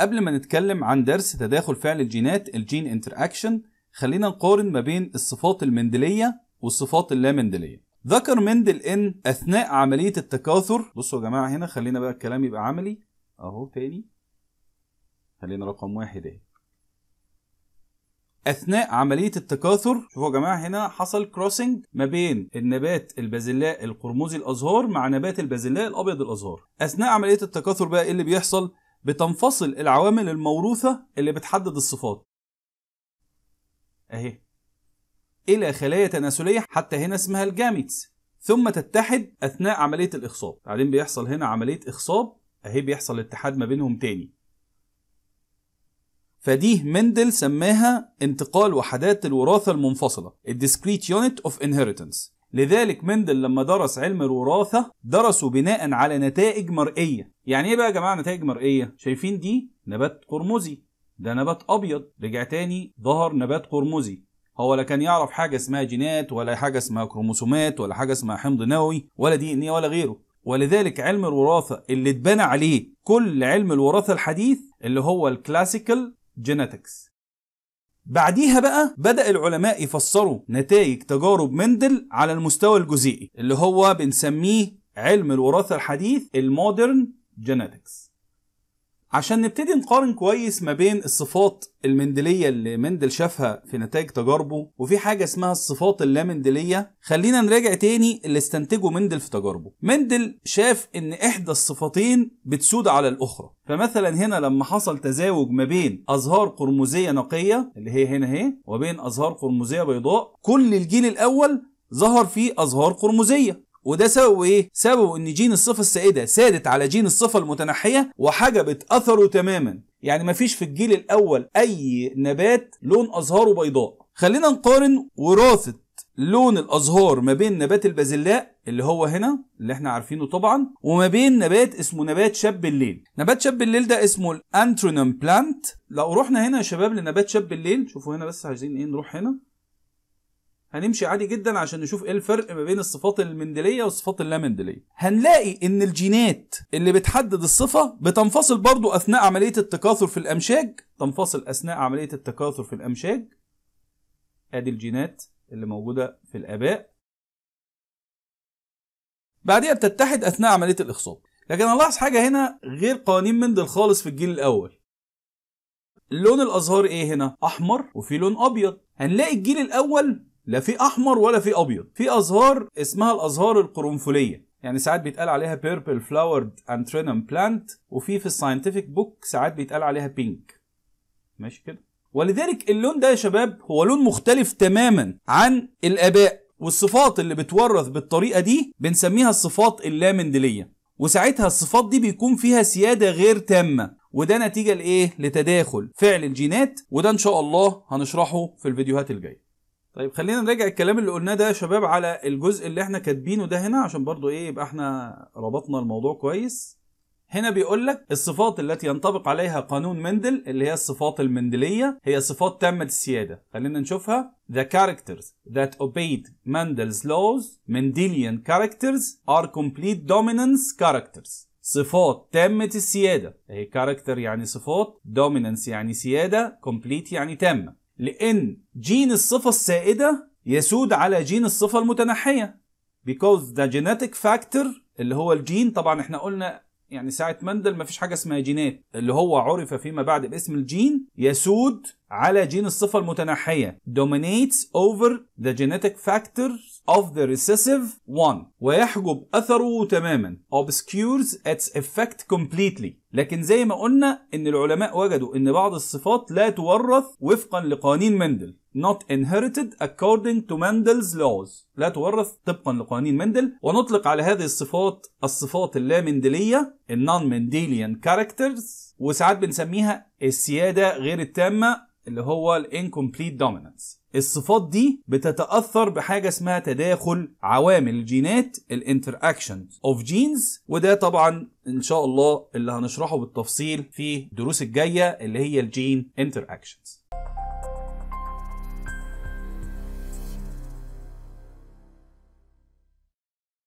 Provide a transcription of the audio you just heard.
قبل ما نتكلم عن درس تداخل فعل الجينات الجين انتراكشن خلينا نقارن ما بين الصفات المندلية والصفات اللامندلية ذكر مندل ان اثناء عملية التكاثر بصوا يا جماعة هنا خلينا بقى الكلام يبقى عملي اهو تاني خلينا رقم واحد اهي اثناء عمليه التكاثر شوفوا يا جماعه هنا حصل كروسنج ما بين النبات البازلاء القرمزي الازهار مع نبات البازلاء الابيض الازهار اثناء عمليه التكاثر بقى ايه اللي بيحصل بتنفصل العوامل الموروثة اللي بتحدد الصفات أهي إلى خلايا تناسلية حتى هنا اسمها الجاميتس ثم تتحد أثناء عملية الإخصاب بعدين بيحصل هنا عملية إخصاب أهي بيحصل اتحاد ما بينهم تاني فدي مندل سماها انتقال وحدات الوراثة المنفصلة الديسكريت unit اوف inheritance لذلك مندل لما درس علم الوراثة درسه بناء على نتائج مرئية يعني ايه بقى يا جماعه نتائج مرئيه شايفين دي نبات قرمزي ده نبات ابيض رجع تاني ظهر نبات قرمزي هو لا كان يعرف حاجه اسمها جينات ولا حاجه اسمها كروموسومات ولا حاجه اسمها حمض نووي ولا دي ان إيه ولا غيره ولذلك علم الوراثه اللي اتبنى عليه كل علم الوراثه الحديث اللي هو الكلاسيكال جينيتكس بعديها بقى بدأ العلماء يفسروا نتائج تجارب مندل على المستوى الجزيئي اللي هو بنسميه علم الوراثة الحديث المودرن جينيتكس عشان نبتدي نقارن كويس ما بين الصفات المندلية اللي مندل شافها في نتائج تجاربه وفي حاجة اسمها الصفات اللامندلية خلينا نراجع تاني اللي استنتجه مندل في تجاربه مندل شاف ان احدى الصفتين بتسود على الاخرى فمثلا هنا لما حصل تزاوج ما بين ازهار قرمزية نقية اللي هي هنا اهي وبين ازهار قرمزية بيضاء كل الجيل الاول ظهر فيه ازهار قرمزية وده سببه ايه؟ سببه ان جين الصفة السائدة سادت على جين الصفة المتنحية وحجبت اثره تماما يعني مفيش في الجيل الاول اي نبات لون ازهاره بيضاء خلينا نقارن وراثة لون الازهار ما بين نبات البازلاء اللي هو هنا اللي احنا عارفينه طبعا وما بين نبات اسمه نبات شاب الليل نبات شاب الليل ده اسمه الانترونم بلانت لو رحنا هنا يا شباب لنبات شاب الليل شوفوا هنا بس عايزين ايه نروح هنا هنمشي عادي جدا عشان نشوف ايه الفرق ما بين الصفات المندليه والصفات اللامندليه هنلاقي ان الجينات اللي بتحدد الصفه بتنفصل برضو اثناء عمليه التكاثر في الامشاج تنفصل اثناء عمليه التكاثر في الامشاج ادي الجينات اللي موجوده في الاباء بعدها بتتحد اثناء عمليه الاخصاب لكن هنلاحظ حاجه هنا غير قوانين مندل خالص في الجيل الاول لون الازهار ايه هنا احمر وفي لون ابيض هنلاقي الجيل الاول لا في احمر ولا في ابيض في ازهار اسمها الازهار القرنفليه يعني ساعات بيتقال عليها بيربل فلاورد انترينم بلانت وفي في الساينتفك بوك ساعات بيتقال عليها بينك ماشي كده ولذلك اللون ده يا شباب هو لون مختلف تماما عن الاباء والصفات اللي بتورث بالطريقه دي بنسميها الصفات اللامندليه وساعتها الصفات دي بيكون فيها سياده غير تامه وده نتيجه لايه لتداخل فعل الجينات وده ان شاء الله هنشرحه في الفيديوهات الجايه طيب خلينا نراجع الكلام اللي قلناه ده يا شباب على الجزء اللي احنا كاتبينه ده هنا عشان برضو ايه يبقى احنا ربطنا الموضوع كويس هنا بيقول لك الصفات التي ينطبق عليها قانون مندل اللي هي الصفات المندلية هي صفات تامة السيادة خلينا نشوفها The characters that obeyed Mendel's laws Mendelian characters are complete dominance characters صفات تامة السيادة هي character يعني صفات dominance يعني سيادة complete يعني تامة لأن جين الصفة السائدة يسود على جين الصفة المتنحية because the genetic factor اللي هو الجين طبعا احنا قلنا يعني ساعة مندل مفيش حاجة اسمها جينات اللي هو عرف فيما بعد باسم الجين يسود على جين الصفة المتنحية dominates over the genetic factors of the recessive one ويحجب أثره تماما obscures its effect completely لكن زي ما قلنا ان العلماء وجدوا ان بعض الصفات لا تورث وفقا لقوانين مندل not inherited according to Mendel's laws لا تورث طبقا لقوانين مندل ونطلق على هذه الصفات الصفات اللا مندليه النون non-Mendelian كاركترز وساعات بنسميها السيادة غير التامة اللي هو الانكمبليت دومينانس الصفات دي بتتاثر بحاجه اسمها تداخل عوامل جينات الانتر اكشنز اوف جينز وده طبعا ان شاء الله اللي هنشرحه بالتفصيل في الدروس الجايه اللي هي الجين انتر اكشنز